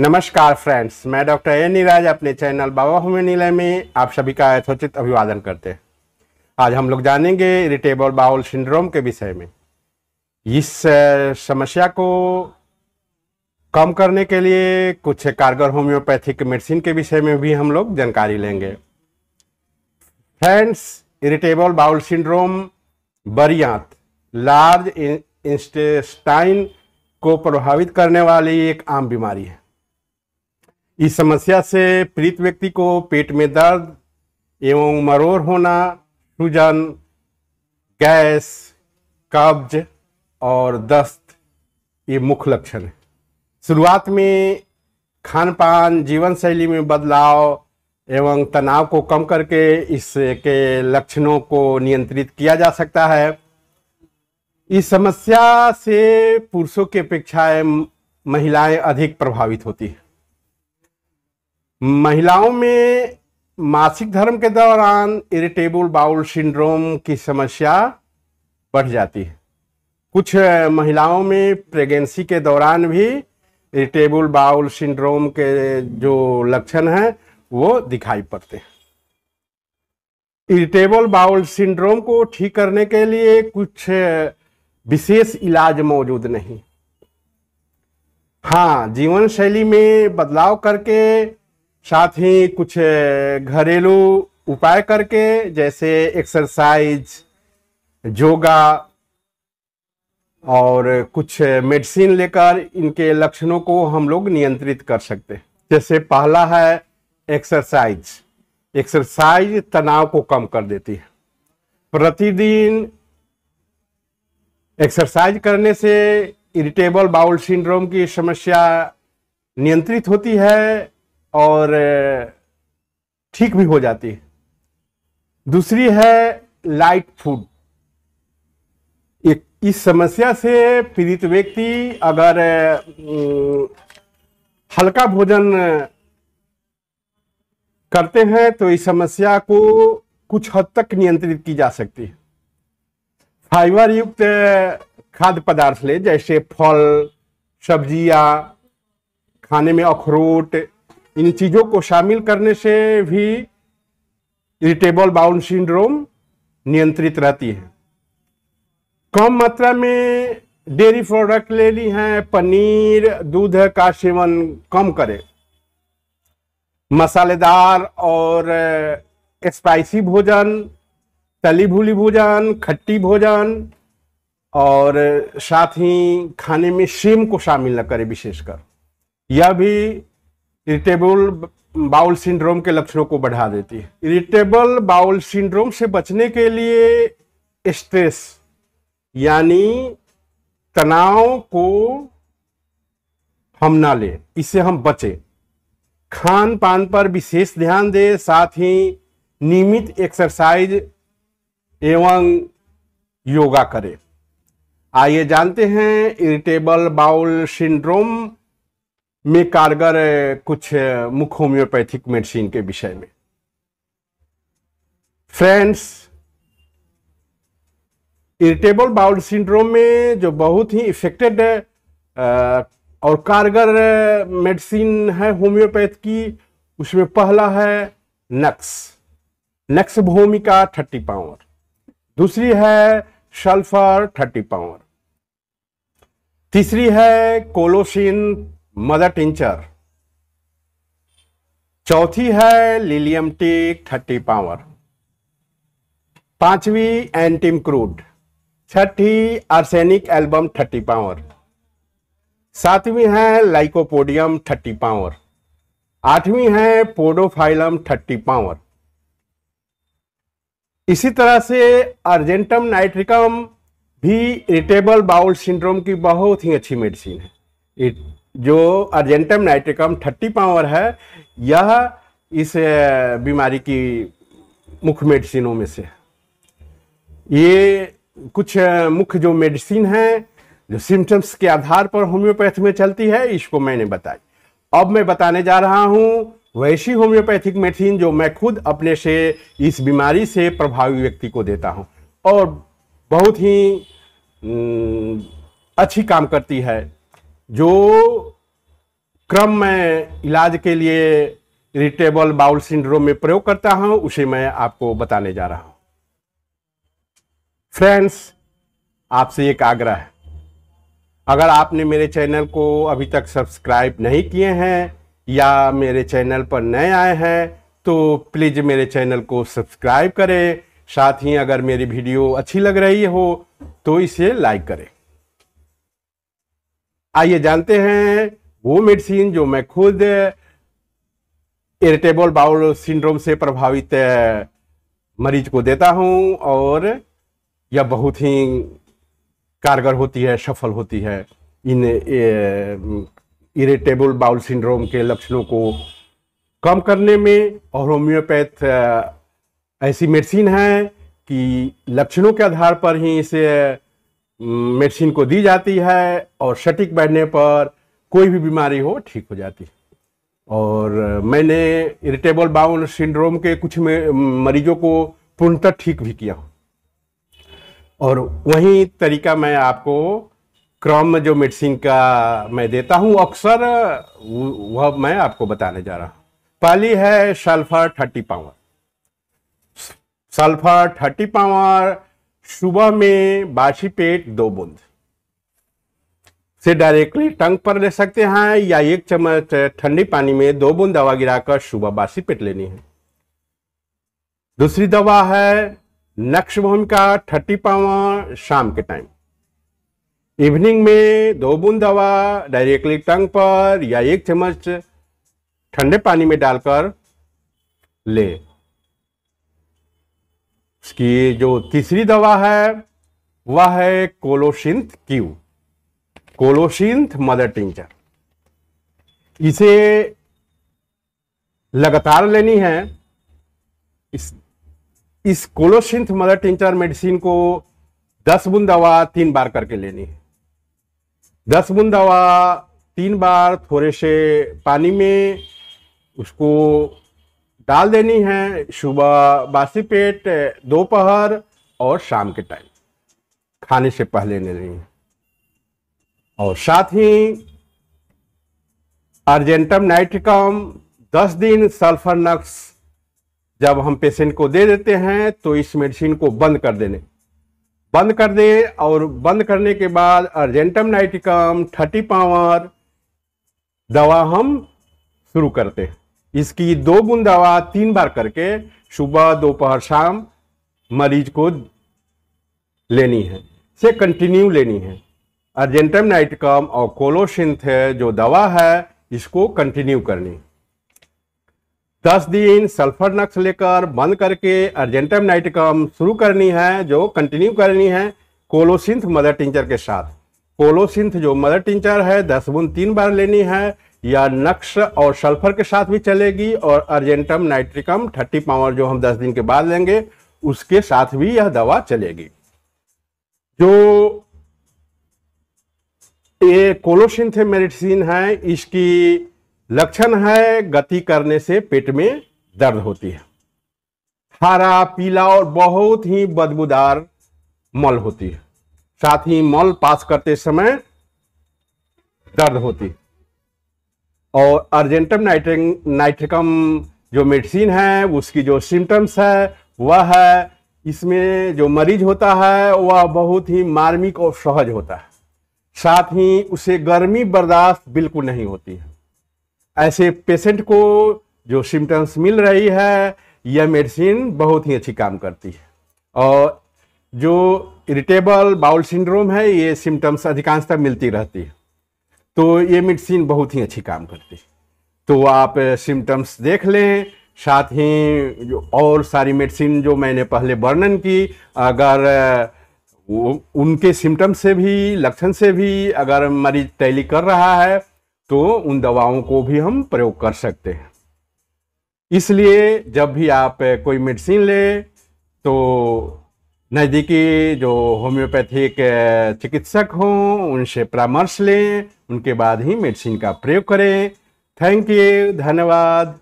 नमस्कार फ्रेंड्स मैं doctor A Neeraj अपने चैनल बाबा होम्यो नीलय में आप सभी का यथोचित अभिवादन करते हैं आज हम लोग जानेंगे इरिटेबल बाउल सिंड्रोम के विषय में इस समस्या को कम करने के लिए कुछ कारगर होम्योपैथिक मेडिसिन के विषय में भी हम लोग जानकारी लेंगे फ्रेंड्स इरिटेबल बाउल सिंड्रोम बरियात लार्ज इंस्टेस्टाइन को प्रभावित करने वाली एक आम बीमारी है इस समस्या से पीड़ित व्यक्ति को पेट में दर्द एवं मरोर होना सूजन गैस कब्ज और दस्त ये मुख्य लक्षण है शुरुआत में खान पान जीवन शैली में बदलाव एवं तनाव को कम करके इसके लक्षणों को नियंत्रित किया जा सकता है इस समस्या से पुरुषों की अपेक्षाएं महिलाएं अधिक प्रभावित होती हैं महिलाओं में मासिक धर्म के दौरान इरिटेबल बाउल सिंड्रोम की समस्या बढ़ जाती है कुछ महिलाओं में प्रेगनेंसी के दौरान भी इरिटेबल बाउल सिंड्रोम के जो लक्षण हैं वो दिखाई पड़ते हैं इरिटेबल बाउल सिंड्रोम को ठीक करने के लिए कुछ विशेष इलाज मौजूद नहीं हाँ जीवन शैली में बदलाव करके साथ ही कुछ घरेलू उपाय करके जैसे एक्सरसाइज योगा और कुछ मेडिसिन लेकर इनके लक्षणों को हम लोग नियंत्रित कर सकते हैं जैसे पहला है एक्सरसाइज एक्सरसाइज तनाव को कम कर देती है प्रतिदिन एक्सरसाइज करने से इरिटेबल बाउल सिंड्रोम की समस्या नियंत्रित होती है और ठीक भी हो जाती है दूसरी है लाइट फूड इस समस्या से पीड़ित व्यक्ति अगर हल्का भोजन करते हैं तो इस समस्या को कुछ हद तक नियंत्रित की जा सकती है फाइबर युक्त खाद्य पदार्थ ले जैसे फल सब्जियां खाने में अखरोट इन चीज़ों को शामिल करने से भी इरिटेबल बाउल सिंड्रोम नियंत्रित रहती है कम मात्रा में डेयरी प्रोडक्ट ले ली हैं पनीर दूध का सेवन कम करें मसालेदार और स्पाइसी भोजन तली भूली भोजन खट्टी भोजन और साथ ही खाने में सेम को शामिल न करें विशेषकर यह भी इरिटेबल बाउल सिंड्रोम के लक्षणों को बढ़ा देती है इरिटेबल बाउल सिंड्रोम से बचने के लिए स्ट्रेस यानी तनाव को हम ना लें इससे हम बचें खान पान पर विशेष ध्यान दें साथ ही नियमित एक्सरसाइज एवं योगा करें आइए जानते हैं इरिटेबल बाउल सिंड्रोम में कारगर कुछ मुख्य होम्योपैथिक मेडिसिन के विषय में फ्रेंड्स इरिटेबल बाउल सिंड्रोम में जो बहुत ही इफेक्टेड और कारगर मेडिसिन है होम्योपैथ की उसमें पहला है नक्स नक्स भूमिका थर्टी पावर दूसरी है सल्फर थर्टी पावर तीसरी है कोलोसिन मदर टिंचर चौथी है लिलियम टीक थर्टी पावर पांचवी एंटीम क्रूड छठी आर्सेनिक एल्बम थर्टी पावर सातवीं है लाइकोपोडियम थर्टी पावर आठवीं है पोडोफाइलम थर्टी पावर इसी तरह से अर्जेंटम नाइट्रिकम भी इरिटेबल बाउल सिंड्रोम की बहुत ही अच्छी मेडिसिन है जो अर्जेंटम नाइट्रिकम थर्टी पावर है यह इस बीमारी की मुख्य मेडिसिनों में से है ये कुछ मुख्य जो मेडिसिन है जो सिम्टम्स के आधार पर होम्योपैथ में चलती है इसको मैंने बताई अब मैं बताने जा रहा हूँ वैसी होम्योपैथिक मेडिसिन जो मैं खुद अपने से इस बीमारी से प्रभावी व्यक्ति को देता हूँ और बहुत ही अच्छी काम करती है जो क्रम मैं इलाज के लिए इरिटेबल बाउल सिंड्रोम में प्रयोग करता हूं उसे मैं आपको बताने जा रहा हूं फ्रेंड्स आपसे एक आग्रह है अगर आपने मेरे चैनल को अभी तक सब्सक्राइब नहीं किए हैं या मेरे चैनल पर नए आए हैं तो प्लीज़ मेरे चैनल को सब्सक्राइब करें साथ ही अगर मेरी वीडियो अच्छी लग रही हो तो इसे लाइक करें आइए जानते हैं वो मेडिसिन जो मैं खुद इरिटेबल बाउल सिंड्रोम से प्रभावित मरीज को देता हूं और यह बहुत ही कारगर होती है सफल होती है इन इरिटेबल बाउल सिंड्रोम के लक्षणों को कम करने में और होम्योपैथ ऐसी मेडिसिन है कि लक्षणों के आधार पर ही इसे मेडिसिन को दी जाती है और सटीक बैठने पर कोई भी बीमारी हो ठीक हो जाती है और मैंने इरिटेबल बाउल सिंड्रोम के कुछ मरीजों को पूर्णतः ठीक भी किया हूँ और वही तरीका मैं आपको क्रम जो मेडिसिन का मैं देता हूँ अक्सर वह मैं आपको बताने जा रहा हूँ पहली है sulphur thirty power sulphur thirty power सुबह में बासी पेट दो बूंद से डायरेक्टली टंग पर ले सकते हैं या एक चम्मच ठंडी पानी में दो बूंद दवा गिराकर सुबह बासी पेट लेनी है दूसरी दवा है नक्षभूमि का ठट्टी पावा शाम के टाइम इवनिंग में दो बूंद दवा डायरेक्टली टंग पर या एक चम्मच ठंडे पानी में डालकर ले इसकी जो तीसरी दवा है वह है colocynth Q colocynth mother tincture इसे लगातार लेनी है इस इस कोलोशिंथ मदर टिंचर मेडिसिन को दस बुंद दवा तीन बार करके लेनी है दस बुंद दवा तीन बार थोड़े से पानी में उसको डाल देनी है सुबह बासी पेट दोपहर और शाम के टाइम खाने से पहले लेनी है और साथ ही अर्जेंटम नाइट्रिकम 10 दिन सल्फर नक्स जब हम पेशेंट को दे देते हैं तो इस मेडिसिन को बंद कर देने बंद कर दे और बंद करने के बाद अर्जेंटम नाइटिकम थर्टी पावर दवा हम शुरू करते हैं इसकी दो बूंद दवा तीन बार करके सुबह दोपहर शाम मरीज को लेनी है से कंटिन्यू लेनी है अर्जेंटम नाइटकम और कोलोसिंथ जो दवा है इसको कंटिन्यू करनी दस दिन सल्फर नक्स लेकर बंद करके अर्जेंटम नाइटकम शुरू करनी है जो कंटिन्यू करनी है कोलोसिंथ मदर टिंचर के साथ कोलोसिंथ जो मदर टिंचर है दस बूंद तीन बार लेनी है या नक्श और सल्फर के साथ भी चलेगी और अर्जेंटम नाइट्रिकम थर्टी पावर जो हम दस दिन के बाद लेंगे उसके साथ भी यह दवा चलेगी जो ये कोलोसिंथे मेडिसिन है इसकी लक्षण है गति करने से पेट में दर्द होती है हरा पीला और बहुत ही बदबूदार मल होती है साथ ही मल पास करते समय दर्द होती है और अर्जेंटम नाइट्रिक नाइट्रिकम जो मेडिसिन है उसकी जो सिम्टम्स है वह है इसमें जो मरीज होता है वह बहुत ही मार्मिक और सहज होता है साथ ही उसे गर्मी बर्दाश्त बिल्कुल नहीं होती है ऐसे पेशेंट को जो सिम्टम्स मिल रही है यह मेडिसिन बहुत ही अच्छी काम करती है और जो इरिटेबल बाउल सिंड्रोम है ये सिम्टम्स अधिकांशतः मिलती रहती है तो ये मेडिसिन बहुत ही अच्छी काम करती है तो आप सिम्टम्स देख लें साथ ही जो और सारी मेडिसिन जो मैंने पहले वर्णन की अगर उनके सिम्टम से भी लक्षण से भी अगर मरीज टैली कर रहा है तो उन दवाओं को भी हम प्रयोग कर सकते हैं इसलिए जब भी आप कोई मेडिसिन ले तो नज़दीकी जो होम्योपैथिक चिकित्सक हों उनसे परामर्श लें उनके बाद ही मेडिसिन का प्रयोग करें थैंक यू धन्यवाद